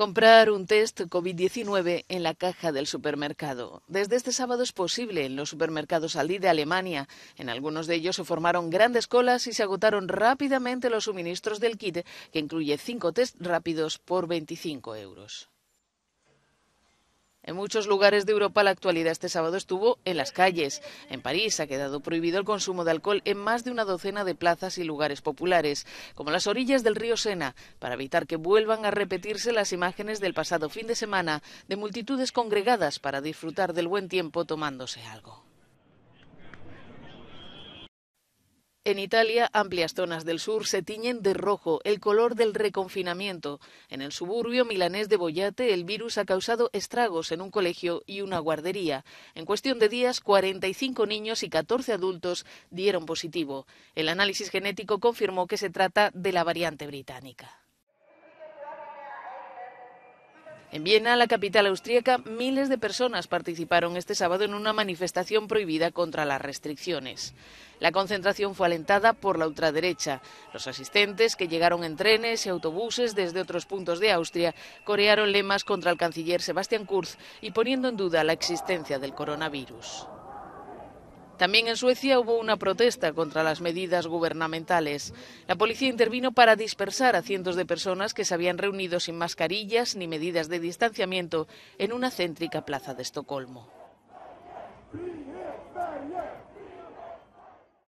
Comprar un test COVID-19 en la caja del supermercado. Desde este sábado es posible en los supermercados Aldi de Alemania. En algunos de ellos se formaron grandes colas y se agotaron rápidamente los suministros del kit, que incluye cinco test rápidos por 25 euros. En muchos lugares de Europa la actualidad este sábado estuvo en las calles. En París ha quedado prohibido el consumo de alcohol en más de una docena de plazas y lugares populares, como las orillas del río Sena, para evitar que vuelvan a repetirse las imágenes del pasado fin de semana de multitudes congregadas para disfrutar del buen tiempo tomándose algo. En Italia, amplias zonas del sur se tiñen de rojo, el color del reconfinamiento. En el suburbio milanés de Boyate, el virus ha causado estragos en un colegio y una guardería. En cuestión de días, 45 niños y 14 adultos dieron positivo. El análisis genético confirmó que se trata de la variante británica. En Viena, la capital austríaca, miles de personas participaron este sábado en una manifestación prohibida contra las restricciones. La concentración fue alentada por la ultraderecha. Los asistentes, que llegaron en trenes y autobuses desde otros puntos de Austria, corearon lemas contra el canciller Sebastian Kurz y poniendo en duda la existencia del coronavirus. También en Suecia hubo una protesta contra las medidas gubernamentales. La policía intervino para dispersar a cientos de personas que se habían reunido sin mascarillas ni medidas de distanciamiento en una céntrica plaza de Estocolmo.